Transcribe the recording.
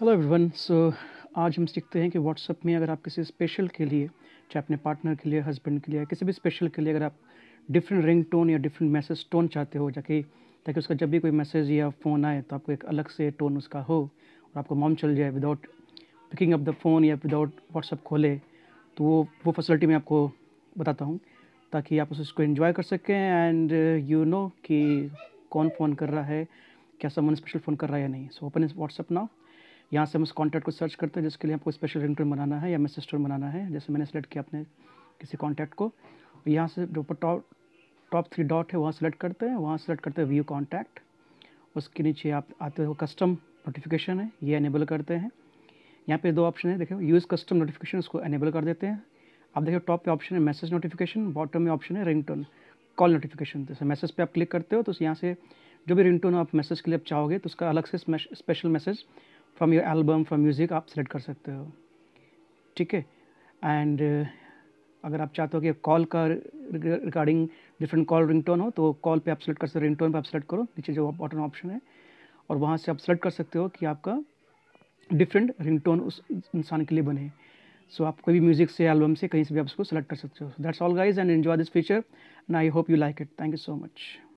hello everyone so आज हम सीखते हैं कि व्हाट्सअप में अगर आप किसी स्पेशल के लिए चाहे अपने पार्टनर के लिए हस्बैंड के लिए किसी भी स्पेशल के लिए अगर आप डिफरेंट रिंग टोन या डिफरेंट मैसेज टोन चाहते हो जाके ताकि उसका जब भी कोई मैसेज या फ़ोन आए तो आपको एक अलग से टोन उसका हो और आपको मॉम चल जाए without picking up the phone या विदाउट व्हाट्सअप खोले तो वो वो फैसिलिटी मैं आपको बताता हूँ ताकि आप उसको इन्जॉय कर सकें एंड यू नो कि कौन फ़ोन कर रहा है क्या समन स्पेशल फ़ोन कर रहा है या नहीं so open is WhatsApp now यहाँ से हम उस कॉन्टैक्ट को सर्च करते हैं जिसके लिए आपको स्पेशल रिंगटोन बनाना है या मैसेज टोन बनाना है जैसे मैंने सेलेक्ट किया अपने किसी कॉन्टैक्ट को यहाँ से जो टॉप टॉप थ्री डॉट है वहाँ सेलेक्ट करते हैं वहाँ सेलेक्ट करते हैं व्यू कॉन्टैक्ट उसके नीचे आप आते हो कस्टम नोटिफिकेशन है ये एनेबल करते हैं यहाँ पे दो ऑप्शन है देखो यूज़ कस्टम नोटिफिकेशन उसको एनेबल कर देते हैं आप देखिए टॉप पे ऑप्शन है मैसेज नोटिफिकेशन बॉटम में ऑप्शन है रिंगटोन कॉल नोटिफिकेशन जैसे मैसेज पे आप क्लिक करते हो तो यहाँ से जो भी रिंगटोन आप मैसेज के लिए आप चाहोगे तो उसका अलग से special message from your album from music आप सेलेक्ट कर सकते हो ठीक है एंड uh, अगर आप चाहते हो कि कॉल का रिगार्डिंग डिफरेंट कॉल रिंगटोन हो तो कॉल पे आप सेलेक्ट कर सकते हो रिंगटोन पे आप सेलेक्ट करो नीचे जो बॉटम ऑप्शन है और वहाँ से आप सेलेक्ट कर सकते हो कि आपका डिफरेंट रिंगटोन उस इंसान के लिए बने सो so, आप कोई भी म्यूज़िक से एल्बम से कहीं से भी आप उसको सेलेक्ट कर सकते हो that's all guys and enjoy this feature and I hope you like it thank you so much